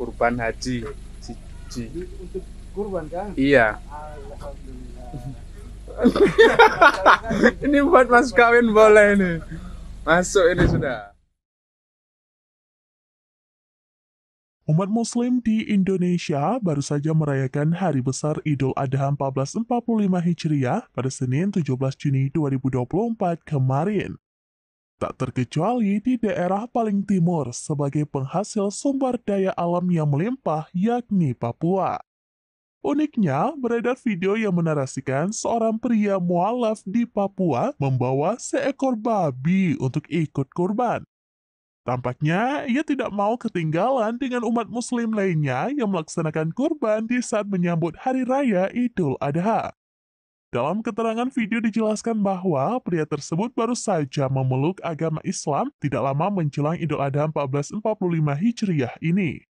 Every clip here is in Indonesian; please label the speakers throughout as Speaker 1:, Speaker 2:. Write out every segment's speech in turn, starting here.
Speaker 1: kurban haji siji untuk kurban kan iya ini buat mas kawin boleh ini masuk ini sudah Umat Muslim di Indonesia baru saja merayakan Hari Besar Idul Adha 1445 Hijriah pada Senin 17 Juni 2024 kemarin tak terkecuali di daerah paling timur sebagai penghasil sumber daya alam yang melimpah yakni Papua. Uniknya, beredar video yang menarasikan seorang pria mualaf di Papua membawa seekor babi untuk ikut kurban. Tampaknya ia tidak mau ketinggalan dengan umat muslim lainnya yang melaksanakan kurban di saat menyambut hari raya Idul Adha. Dalam keterangan video dijelaskan bahwa pria tersebut baru saja memeluk agama Islam tidak lama menjelang Idul Adha 1445 Hijriah ini.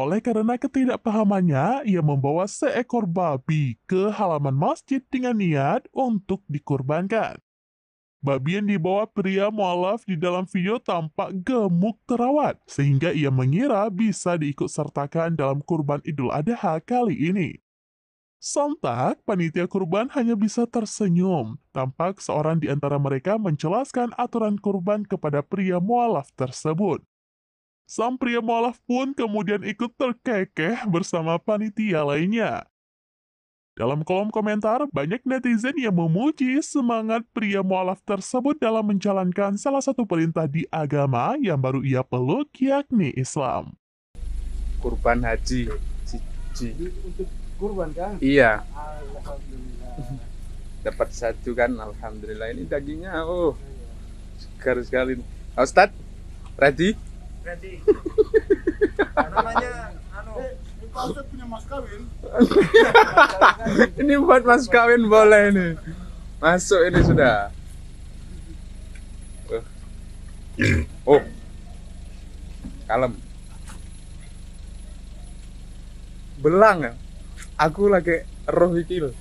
Speaker 1: Oleh karena ketidakpahamannya, ia membawa seekor babi ke halaman masjid dengan niat untuk dikurbankan. Babi yang dibawa pria mualaf di dalam video tampak gemuk terawat, sehingga ia mengira bisa diikut sertakan dalam kurban Idul Adha kali ini. Sontak, panitia kurban hanya bisa tersenyum. Tampak seorang di antara mereka menjelaskan aturan kurban kepada pria mualaf tersebut. Sang pria mualaf pun kemudian ikut terkekeh bersama panitia lainnya. Dalam kolom komentar, banyak netizen yang memuji semangat pria mualaf tersebut dalam menjalankan salah satu perintah di agama yang baru ia peluk yakni Islam. Kurban haji, siji, kurban kan? Iya. Dapat satu kan, alhamdulillah. Ini dagingnya, oh, segar sekali. Oh, ready? Ready. Anu. Eh, mas kawin. ini buat mas kawin boleh ini. Masuk ini sudah. Oh. oh. Kalem. Belang ya? la que rojitil.